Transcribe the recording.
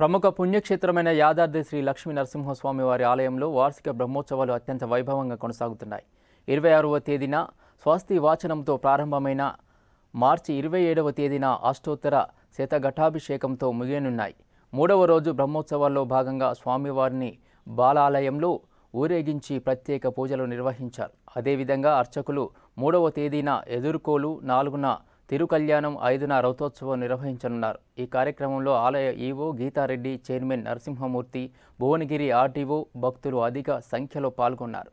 ప్రముఖ పుణ్యక్షేత్రమైన యాదాద్రి శ్రీ లక్ష్మీ నరసింహస్వామి వారి ఆలయంలో వార్షిక బ్రహ్మోత్సవాలు అత్యంత వైభవంగా కొనసాగుతున్నాయి ఇరవై ఆరవ తేదీన స్వస్తి వాచనంతో ప్రారంభమైన మార్చి ఇరవై ఏడవ తేదీన అష్టోత్తర శతఘటాభిషేకంతో ముగియనున్నాయి మూడవ రోజు బ్రహ్మోత్సవాల్లో భాగంగా స్వామివారిని బాలాలయంలో ఊరేగించి ప్రత్యేక పూజలు నిర్వహించారు అదేవిధంగా అర్చకులు మూడవ తేదీన ఎదుర్కోలు నాలుగున తిరుకల్యాణం ఐదున రథోత్సవం నిర్వహించనున్నారు ఈ కార్యక్రమంలో ఆలయ EO Geetha Reddy chairman Narasimhamurthy Bhuvanagiri RTO భక్తులు అధిక సంఖ్యలో పాల్గొన్నారు